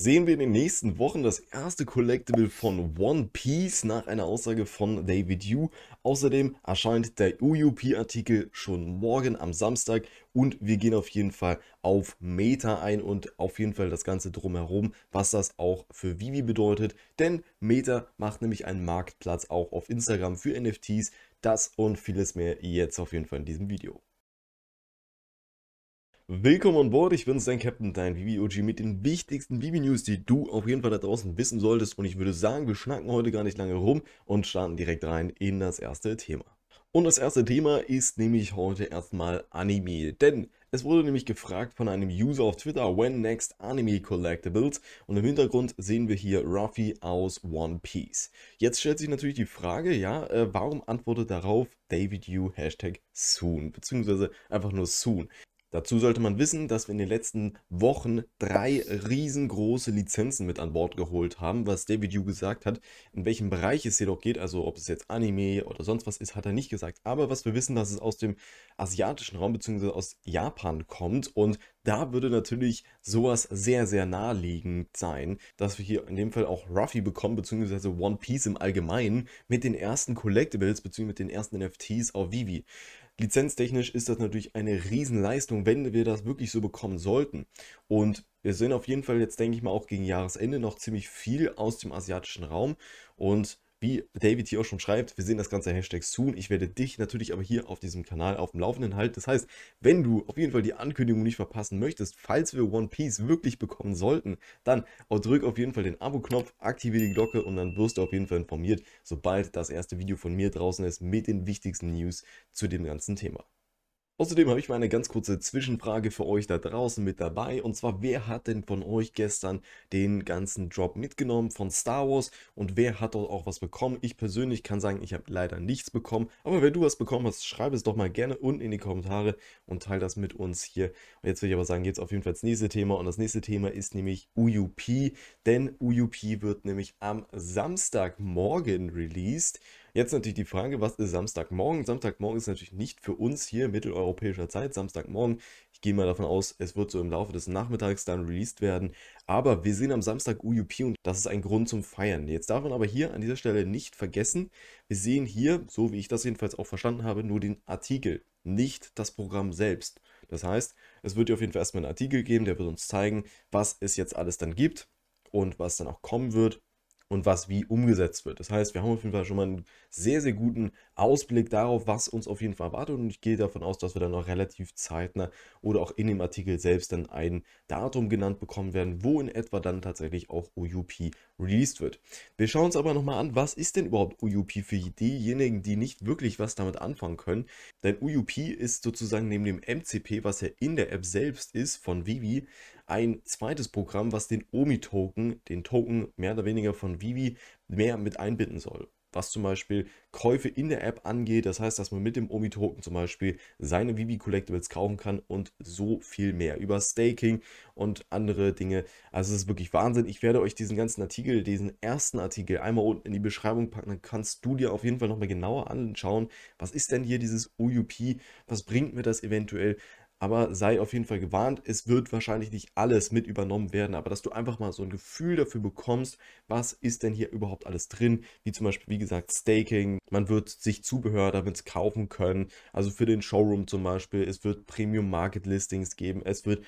sehen wir in den nächsten Wochen das erste Collectible von One Piece nach einer Aussage von David Yu. Außerdem erscheint der UUP-Artikel schon morgen am Samstag und wir gehen auf jeden Fall auf Meta ein und auf jeden Fall das Ganze drumherum, was das auch für Vivi bedeutet. Denn Meta macht nämlich einen Marktplatz auch auf Instagram für NFTs, das und vieles mehr jetzt auf jeden Fall in diesem Video. Willkommen an Bord, ich bin's, dein Captain, dein BBOG mit den wichtigsten BB-News, die du auf jeden Fall da draußen wissen solltest. Und ich würde sagen, wir schnacken heute gar nicht lange rum und starten direkt rein in das erste Thema. Und das erste Thema ist nämlich heute erstmal Anime, denn es wurde nämlich gefragt von einem User auf Twitter, when next Anime Collectibles? Und im Hintergrund sehen wir hier Ruffy aus One Piece. Jetzt stellt sich natürlich die Frage, ja, äh, warum antwortet darauf David Yu Hashtag soon, beziehungsweise einfach nur soon. Dazu sollte man wissen, dass wir in den letzten Wochen drei riesengroße Lizenzen mit an Bord geholt haben, was David Yu gesagt hat. In welchem Bereich es jedoch geht, also ob es jetzt Anime oder sonst was ist, hat er nicht gesagt. Aber was wir wissen, dass es aus dem asiatischen Raum bzw. aus Japan kommt und da würde natürlich sowas sehr, sehr naheliegend sein, dass wir hier in dem Fall auch Ruffy bekommen, beziehungsweise One Piece im Allgemeinen mit den ersten Collectibles, beziehungsweise mit den ersten NFTs auf Vivi. Lizenztechnisch ist das natürlich eine Riesenleistung, wenn wir das wirklich so bekommen sollten. Und wir sehen auf jeden Fall jetzt, denke ich mal, auch gegen Jahresende noch ziemlich viel aus dem asiatischen Raum. Und wie David hier auch schon schreibt, wir sehen das ganze Hashtag soon. Ich werde dich natürlich aber hier auf diesem Kanal auf dem Laufenden halten. Das heißt, wenn du auf jeden Fall die Ankündigung nicht verpassen möchtest, falls wir One Piece wirklich bekommen sollten, dann drück auf jeden Fall den Abo-Knopf, aktiviere die Glocke und dann wirst du auf jeden Fall informiert, sobald das erste Video von mir draußen ist mit den wichtigsten News zu dem ganzen Thema. Außerdem habe ich mal eine ganz kurze Zwischenfrage für euch da draußen mit dabei. Und zwar, wer hat denn von euch gestern den ganzen Drop mitgenommen von Star Wars und wer hat dort auch was bekommen? Ich persönlich kann sagen, ich habe leider nichts bekommen. Aber wenn du was bekommen hast, schreib es doch mal gerne unten in die Kommentare und teile das mit uns hier. Und jetzt will ich aber sagen, jetzt auf jeden Fall das nächste Thema. Und das nächste Thema ist nämlich UUP. Denn UUP wird nämlich am Samstagmorgen released. Jetzt natürlich die Frage, was ist Samstagmorgen? Samstagmorgen ist natürlich nicht für uns hier mitteleuropäischer Zeit. Samstagmorgen, ich gehe mal davon aus, es wird so im Laufe des Nachmittags dann released werden. Aber wir sehen am Samstag UUP und das ist ein Grund zum Feiern. Jetzt darf man aber hier an dieser Stelle nicht vergessen, wir sehen hier, so wie ich das jedenfalls auch verstanden habe, nur den Artikel, nicht das Programm selbst. Das heißt, es wird hier auf jeden Fall erstmal einen Artikel geben, der wird uns zeigen, was es jetzt alles dann gibt und was dann auch kommen wird und was wie umgesetzt wird. Das heißt, wir haben auf jeden Fall schon mal einen sehr, sehr guten Ausblick darauf, was uns auf jeden Fall erwartet und ich gehe davon aus, dass wir dann auch relativ zeitnah oder auch in dem Artikel selbst dann ein Datum genannt bekommen werden, wo in etwa dann tatsächlich auch OUP released wird. Wir schauen uns aber nochmal an, was ist denn überhaupt OUP für diejenigen, die nicht wirklich was damit anfangen können, denn UUP ist sozusagen neben dem MCP, was ja in der App selbst ist, von Vivi, ein zweites Programm, was den OMI-Token, den Token mehr oder weniger von Vivi, mehr mit einbinden soll. Was zum Beispiel Käufe in der App angeht, das heißt, dass man mit dem OMI-Token zum Beispiel seine Vivi Collectibles kaufen kann und so viel mehr über Staking und andere Dinge. Also es ist wirklich Wahnsinn. Ich werde euch diesen ganzen Artikel, diesen ersten Artikel einmal unten in die Beschreibung packen. Dann kannst du dir auf jeden Fall nochmal genauer anschauen, was ist denn hier dieses UUP, was bringt mir das eventuell. Aber sei auf jeden Fall gewarnt, es wird wahrscheinlich nicht alles mit übernommen werden, aber dass du einfach mal so ein Gefühl dafür bekommst, was ist denn hier überhaupt alles drin, wie zum Beispiel, wie gesagt, Staking, man wird sich Zubehör damit kaufen können, also für den Showroom zum Beispiel, es wird Premium Market Listings geben, es wird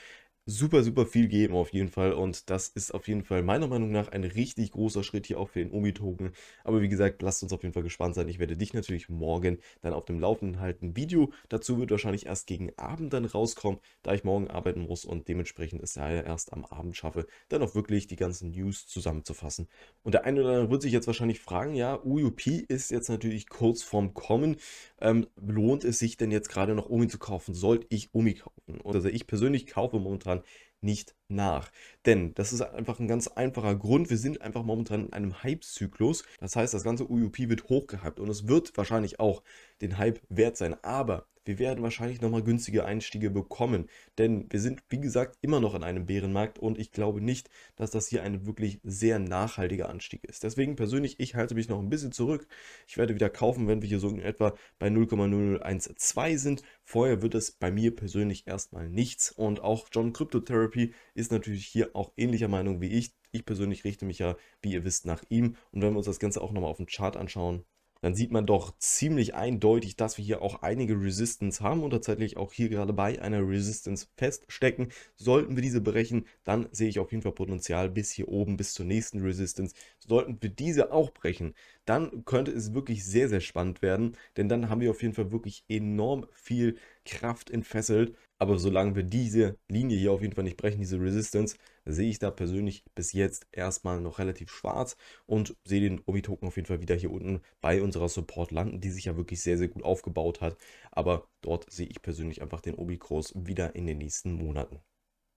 super, super viel geben auf jeden Fall. Und das ist auf jeden Fall meiner Meinung nach ein richtig großer Schritt hier auch für den Omi-Token. Aber wie gesagt, lasst uns auf jeden Fall gespannt sein. Ich werde dich natürlich morgen dann auf dem Laufenden halten. Video dazu wird wahrscheinlich erst gegen Abend dann rauskommen, da ich morgen arbeiten muss und dementsprechend es ja erst am Abend schaffe, dann auch wirklich die ganzen News zusammenzufassen. Und der eine oder andere wird sich jetzt wahrscheinlich fragen, ja, UUP ist jetzt natürlich kurz vorm Kommen. Ähm, lohnt es sich denn jetzt gerade noch Omi zu kaufen? Sollte ich Omi kaufen? Also ich persönlich kaufe momentan kann, nicht nach. Denn das ist einfach ein ganz einfacher Grund. Wir sind einfach momentan in einem Hype-Zyklus. Das heißt, das ganze UUP wird hochgehypt und es wird wahrscheinlich auch den Hype wert sein. Aber wir werden wahrscheinlich nochmal günstige Einstiege bekommen. Denn wir sind, wie gesagt, immer noch in einem Bärenmarkt und ich glaube nicht, dass das hier ein wirklich sehr nachhaltiger Anstieg ist. Deswegen persönlich, ich halte mich noch ein bisschen zurück. Ich werde wieder kaufen, wenn wir hier so in etwa bei 0,0012 sind. Vorher wird es bei mir persönlich erstmal nichts. Und auch John Cryptotherapy ist ist natürlich hier auch ähnlicher Meinung wie ich. Ich persönlich richte mich ja, wie ihr wisst, nach ihm. Und wenn wir uns das Ganze auch nochmal auf den Chart anschauen, dann sieht man doch ziemlich eindeutig, dass wir hier auch einige Resistance haben und tatsächlich auch hier gerade bei einer Resistance feststecken. Sollten wir diese brechen, dann sehe ich auf jeden Fall Potenzial bis hier oben, bis zur nächsten Resistance. Sollten wir diese auch brechen, dann könnte es wirklich sehr, sehr spannend werden, denn dann haben wir auf jeden Fall wirklich enorm viel Kraft entfesselt. Aber solange wir diese Linie hier auf jeden Fall nicht brechen, diese Resistance, sehe ich da persönlich bis jetzt erstmal noch relativ schwarz und sehe den obi token auf jeden Fall wieder hier unten bei unserer Support landen, die sich ja wirklich sehr, sehr gut aufgebaut hat. Aber dort sehe ich persönlich einfach den obi kurs wieder in den nächsten Monaten.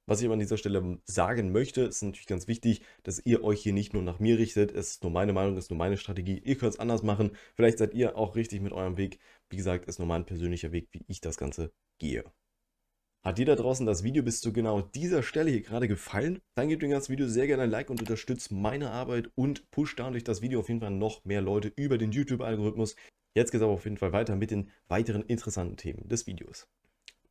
Was ich aber an dieser Stelle sagen möchte, ist natürlich ganz wichtig, dass ihr euch hier nicht nur nach mir richtet. Es ist nur meine Meinung, es ist nur meine Strategie. Ihr könnt es anders machen. Vielleicht seid ihr auch richtig mit eurem Weg. Wie gesagt, ist nur mein persönlicher Weg, wie ich das Ganze gehe. Hat dir da draußen das Video bis zu genau dieser Stelle hier gerade gefallen? Dann gebt dem ganzen Video sehr gerne ein Like und unterstützt meine Arbeit und pusht dadurch das Video auf jeden Fall noch mehr Leute über den YouTube-Algorithmus. Jetzt geht es aber auf jeden Fall weiter mit den weiteren interessanten Themen des Videos.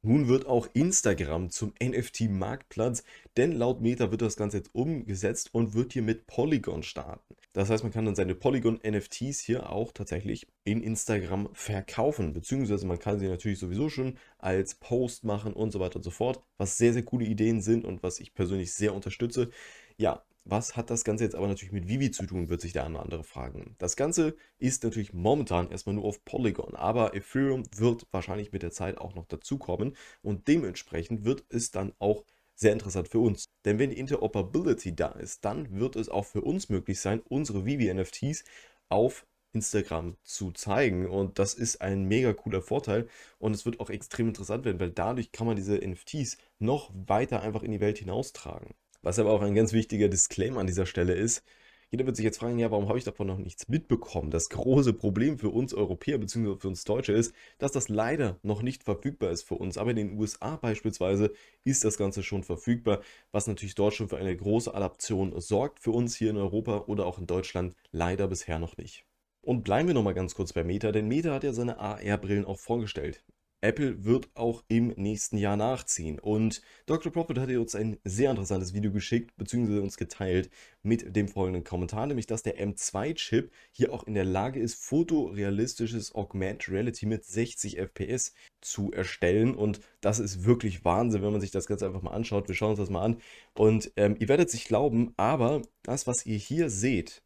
Nun wird auch Instagram zum NFT-Marktplatz, denn laut Meta wird das Ganze jetzt umgesetzt und wird hier mit Polygon starten. Das heißt, man kann dann seine Polygon-NFTs hier auch tatsächlich in Instagram verkaufen, beziehungsweise man kann sie natürlich sowieso schon als Post machen und so weiter und so fort, was sehr, sehr coole Ideen sind und was ich persönlich sehr unterstütze. Ja, was hat das Ganze jetzt aber natürlich mit Vivi zu tun, wird sich der eine oder andere fragen. Das Ganze ist natürlich momentan erstmal nur auf Polygon, aber Ethereum wird wahrscheinlich mit der Zeit auch noch dazukommen und dementsprechend wird es dann auch sehr interessant für uns. Denn wenn die Interoperability da ist, dann wird es auch für uns möglich sein, unsere Vivi-NFTs auf Instagram zu zeigen. Und das ist ein mega cooler Vorteil. Und es wird auch extrem interessant werden, weil dadurch kann man diese NFTs noch weiter einfach in die Welt hinaustragen. Was aber auch ein ganz wichtiger Disclaimer an dieser Stelle ist, jeder wird sich jetzt fragen, ja, warum habe ich davon noch nichts mitbekommen? Das große Problem für uns Europäer bzw. für uns Deutsche ist, dass das leider noch nicht verfügbar ist für uns. Aber in den USA beispielsweise ist das Ganze schon verfügbar, was natürlich dort schon für eine große Adaption sorgt, für uns hier in Europa oder auch in Deutschland leider bisher noch nicht. Und bleiben wir nochmal ganz kurz bei Meta, denn Meta hat ja seine AR-Brillen auch vorgestellt. Apple wird auch im nächsten Jahr nachziehen. Und Dr. Prophet hatte uns ein sehr interessantes Video geschickt, beziehungsweise uns geteilt mit dem folgenden Kommentar, nämlich dass der M2-Chip hier auch in der Lage ist, fotorealistisches Augmented Reality mit 60 FPS zu erstellen. Und das ist wirklich Wahnsinn, wenn man sich das Ganze einfach mal anschaut. Wir schauen uns das mal an. Und ähm, ihr werdet es nicht glauben, aber das, was ihr hier seht,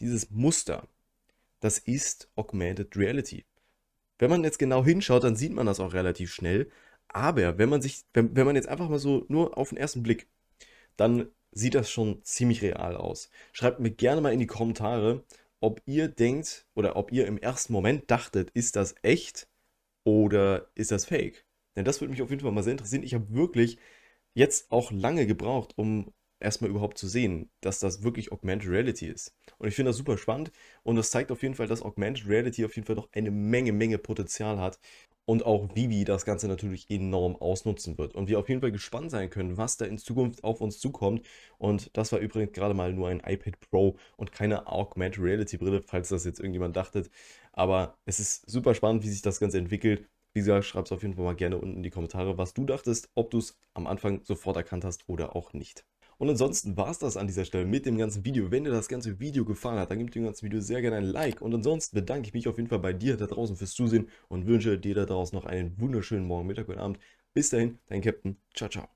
dieses Muster, das ist Augmented Reality. Wenn man jetzt genau hinschaut, dann sieht man das auch relativ schnell. Aber wenn man sich, wenn, wenn man jetzt einfach mal so nur auf den ersten Blick, dann sieht das schon ziemlich real aus. Schreibt mir gerne mal in die Kommentare, ob ihr denkt oder ob ihr im ersten Moment dachtet, ist das echt oder ist das fake? Denn das würde mich auf jeden Fall mal sehr interessieren. Ich habe wirklich jetzt auch lange gebraucht, um erstmal überhaupt zu sehen, dass das wirklich Augmented Reality ist. Und ich finde das super spannend und das zeigt auf jeden Fall, dass Augmented Reality auf jeden Fall noch eine Menge, Menge Potenzial hat und auch Vivi das Ganze natürlich enorm ausnutzen wird. Und wir auf jeden Fall gespannt sein können, was da in Zukunft auf uns zukommt. Und das war übrigens gerade mal nur ein iPad Pro und keine Augmented Reality Brille, falls das jetzt irgendjemand dachtet. Aber es ist super spannend, wie sich das Ganze entwickelt. Wie gesagt, schreib es auf jeden Fall mal gerne unten in die Kommentare, was du dachtest, ob du es am Anfang sofort erkannt hast oder auch nicht. Und ansonsten war es das an dieser Stelle mit dem ganzen Video. Wenn dir das ganze Video gefallen hat, dann gib dem ganzen Video sehr gerne ein Like. Und ansonsten bedanke ich mich auf jeden Fall bei dir da draußen fürs Zusehen und wünsche dir da draußen noch einen wunderschönen Morgen, Mittag und Abend. Bis dahin, dein Captain. Ciao, ciao.